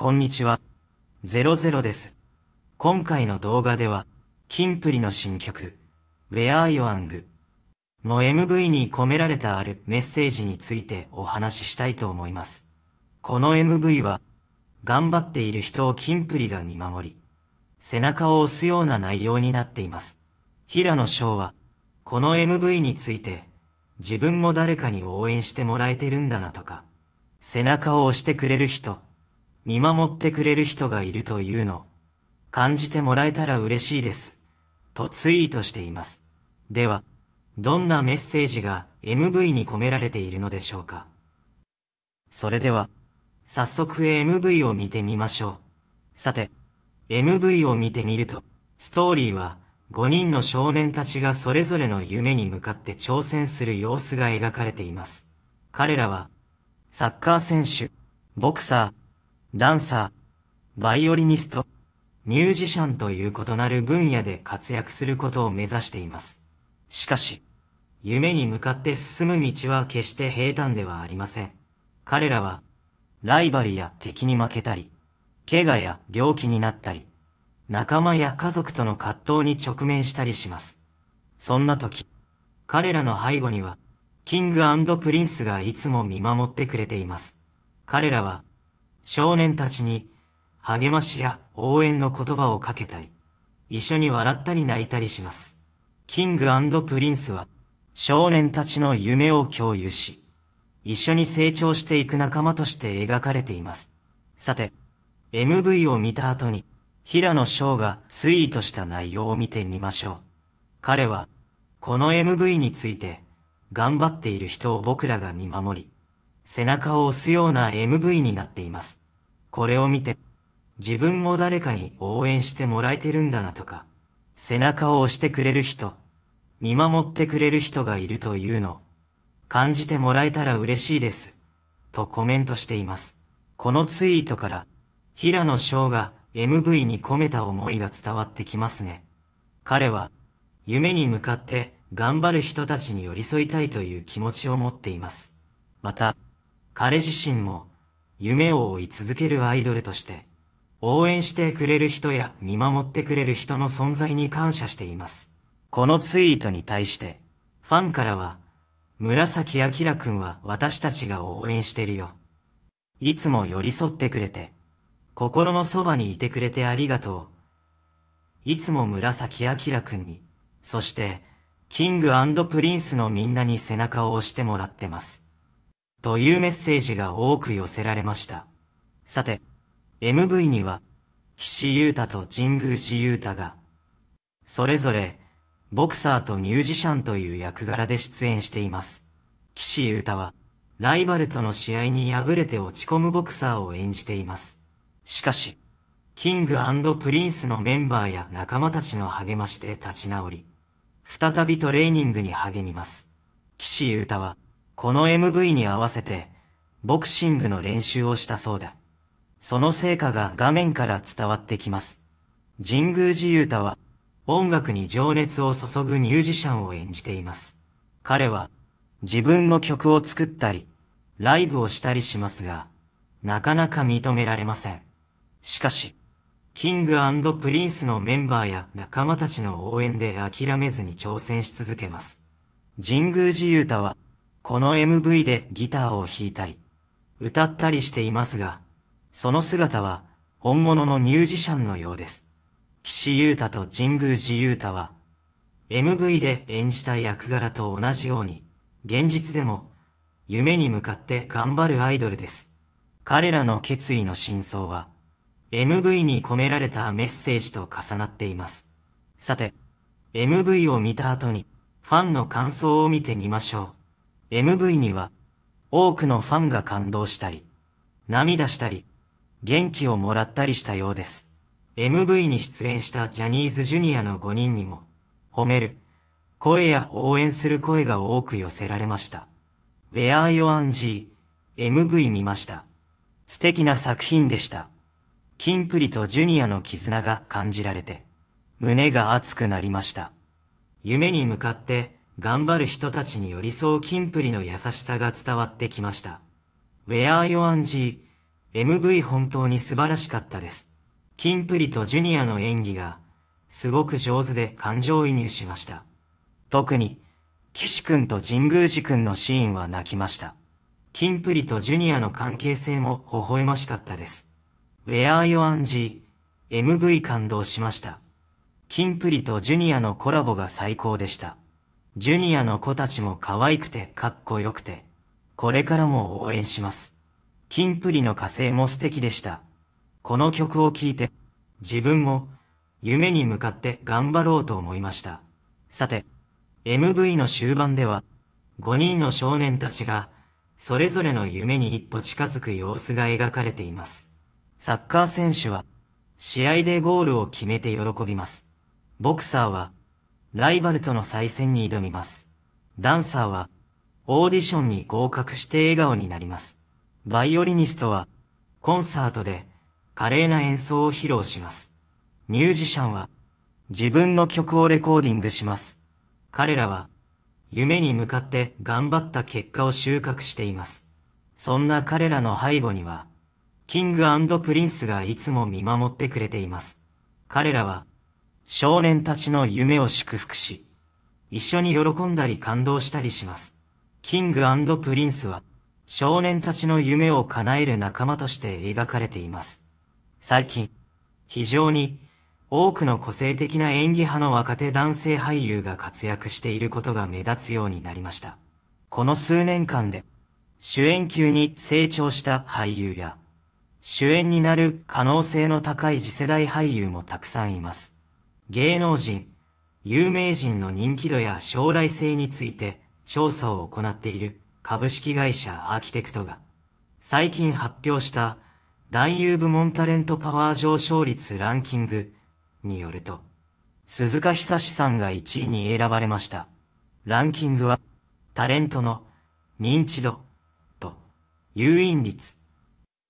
こんにちは。00です。今回の動画では、キンプリの新曲、Where You Ang の MV に込められたあるメッセージについてお話ししたいと思います。この MV は、頑張っている人をキンプリが見守り、背中を押すような内容になっています。平野翔は、この MV について、自分も誰かに応援してもらえてるんだなとか、背中を押してくれる人、見守ってくれる人がいるというの、感じてもらえたら嬉しいです。とツイートしています。では、どんなメッセージが MV に込められているのでしょうか。それでは、早速 MV を見てみましょう。さて、MV を見てみると、ストーリーは5人の少年たちがそれぞれの夢に向かって挑戦する様子が描かれています。彼らは、サッカー選手、ボクサー、ダンサー、バイオリニスト、ミュージシャンという異なる分野で活躍することを目指しています。しかし、夢に向かって進む道は決して平坦ではありません。彼らは、ライバルや敵に負けたり、怪我や病気になったり、仲間や家族との葛藤に直面したりします。そんな時、彼らの背後には、キングプリンスがいつも見守ってくれています。彼らは、少年たちに、励ましや応援の言葉をかけたり、一緒に笑ったり泣いたりします。キングプリンスは、少年たちの夢を共有し、一緒に成長していく仲間として描かれています。さて、MV を見た後に、平野翔がツイートした内容を見てみましょう。彼は、この MV について、頑張っている人を僕らが見守り、背中を押すような MV になっています。これを見て、自分も誰かに応援してもらえてるんだなとか、背中を押してくれる人、見守ってくれる人がいるというの、感じてもらえたら嬉しいです。とコメントしています。このツイートから、平野翔が MV に込めた思いが伝わってきますね。彼は、夢に向かって頑張る人たちに寄り添いたいという気持ちを持っています。また、彼自身も夢を追い続けるアイドルとして、応援してくれる人や見守ってくれる人の存在に感謝しています。このツイートに対して、ファンからは、紫明んは私たちが応援してるよ。いつも寄り添ってくれて、心のそばにいてくれてありがとう。いつも紫明んに、そして、キングプリンスのみんなに背中を押してもらってます。というメッセージが多く寄せられました。さて、MV には、岸優太と神宮寺優太が、それぞれ、ボクサーとミュージシャンという役柄で出演しています。岸優太は、ライバルとの試合に敗れて落ち込むボクサーを演じています。しかし、キングプリンスのメンバーや仲間たちの励まして立ち直り、再びトレーニングに励みます。岸優太は、この MV に合わせて、ボクシングの練習をしたそうだ。その成果が画面から伝わってきます。神宮寺勇太は、音楽に情熱を注ぐミュージシャンを演じています。彼は、自分の曲を作ったり、ライブをしたりしますが、なかなか認められません。しかし、キングプリンスのメンバーや仲間たちの応援で諦めずに挑戦し続けます。神宮寺勇太は、この MV でギターを弾いたり、歌ったりしていますが、その姿は本物のミュージシャンのようです。岸優太と神宮寺優太は、MV で演じた役柄と同じように、現実でも、夢に向かって頑張るアイドルです。彼らの決意の真相は、MV に込められたメッセージと重なっています。さて、MV を見た後に、ファンの感想を見てみましょう。MV には、多くのファンが感動したり、涙したり、元気をもらったりしたようです。MV に出演したジャニーズジュニアの5人にも、褒める、声や応援する声が多く寄せられました。Where You Angie MV 見ました。素敵な作品でした。キンプリとジュニアの絆が感じられて、胸が熱くなりました。夢に向かって、頑張る人たちに寄り添うキンプリの優しさが伝わってきました。Where You a n i e MV 本当に素晴らしかったです。キンプリとジュニアの演技が、すごく上手で感情移入しました。特に、岸くんと神宮寺くんのシーンは泣きました。キンプリとジュニアの関係性も微笑ましかったです。Where You a n i e MV 感動しました。キンプリとジュニアのコラボが最高でした。ジュニアの子たちも可愛くてかっこよくて、これからも応援します。キンプリの火星も素敵でした。この曲を聴いて、自分も、夢に向かって頑張ろうと思いました。さて、MV の終盤では、5人の少年たちが、それぞれの夢に一歩近づく様子が描かれています。サッカー選手は、試合でゴールを決めて喜びます。ボクサーは、ライバルとの再戦に挑みます。ダンサーは、オーディションに合格して笑顔になります。バイオリニストは、コンサートで、華麗な演奏を披露します。ミュージシャンは、自分の曲をレコーディングします。彼らは、夢に向かって頑張った結果を収穫しています。そんな彼らの背後には、キングプリンスがいつも見守ってくれています。彼らは、少年たちの夢を祝福し、一緒に喜んだり感動したりします。キングプリンスは、少年たちの夢を叶える仲間として描かれています。最近、非常に多くの個性的な演技派の若手男性俳優が活躍していることが目立つようになりました。この数年間で、主演級に成長した俳優や、主演になる可能性の高い次世代俳優もたくさんいます。芸能人、有名人の人気度や将来性について調査を行っている株式会社アーキテクトが、最近発表した男優部門タレントパワー上昇率ランキングによると、鈴鹿久志さんが1位に選ばれました。ランキングは、タレントの認知度と誘引率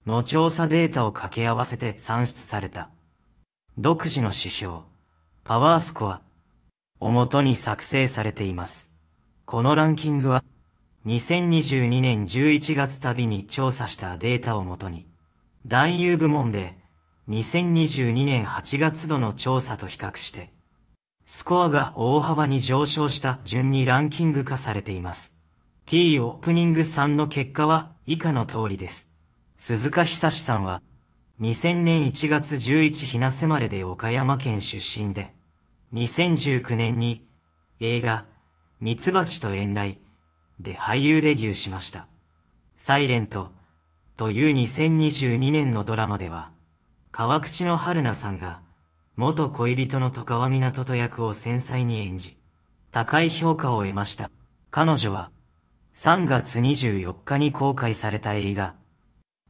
の調査データを掛け合わせて算出された。独自の指標。パワースコアをもとに作成されています。このランキングは、2022年11月たびに調査したデータをもとに、男優部門で、2022年8月度の調査と比較して、スコアが大幅に上昇した順にランキング化されています。T オープニング3の結果は以下の通りです。鈴鹿久志さんは、2000年1月11日なせまれで岡山県出身で、2019年に映画、ミツバチと遠雷で俳優デビューしました。サイレントという2022年のドラマでは、川口の春菜さんが元恋人の戸川港と役を繊細に演じ、高い評価を得ました。彼女は3月24日に公開された映画、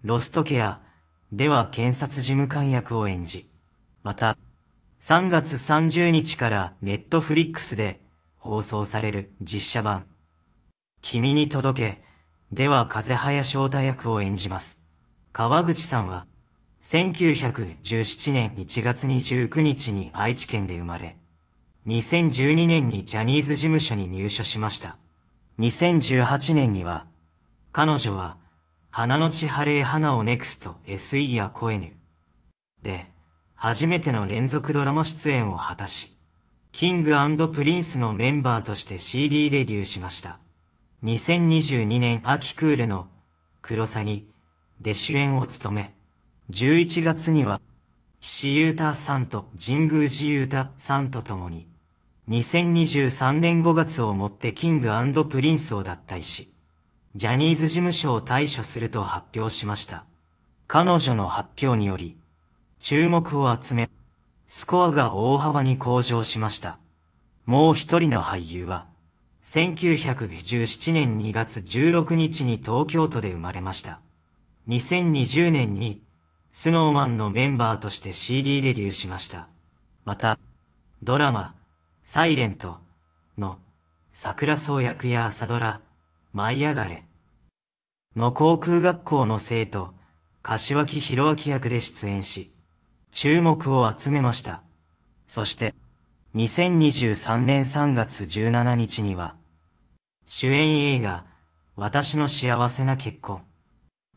ロストケアでは検察事務官役を演じ、また、3月30日からネットフリックスで放送される実写版。君に届け、では風早翔太役を演じます。川口さんは、1917年1月29日に愛知県で生まれ、2012年にジャニーズ事務所に入所しました。2018年には、彼女は、花の千晴れ花をネクスト SE や声エで、初めての連続ドラマ出演を果たし、キングプリンスのメンバーとして CD デビューしました。2022年秋クールの黒サギで主演を務め、11月には、ユータさんと神宮寺ータさんと共に、2023年5月をもってキングプリンスを脱退し、ジャニーズ事務所を退所すると発表しました。彼女の発表により、注目を集め、スコアが大幅に向上しました。もう一人の俳優は、1917年2月16日に東京都で生まれました。2020年に、スノーマンのメンバーとして CD デビューしました。また、ドラマ、サイレント、の、桜草役や朝ドラ、舞い上がれ、の航空学校の生徒、柏木博明役で出演し、注目を集めました。そして、2023年3月17日には、主演映画、私の幸せな結婚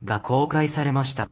が公開されました。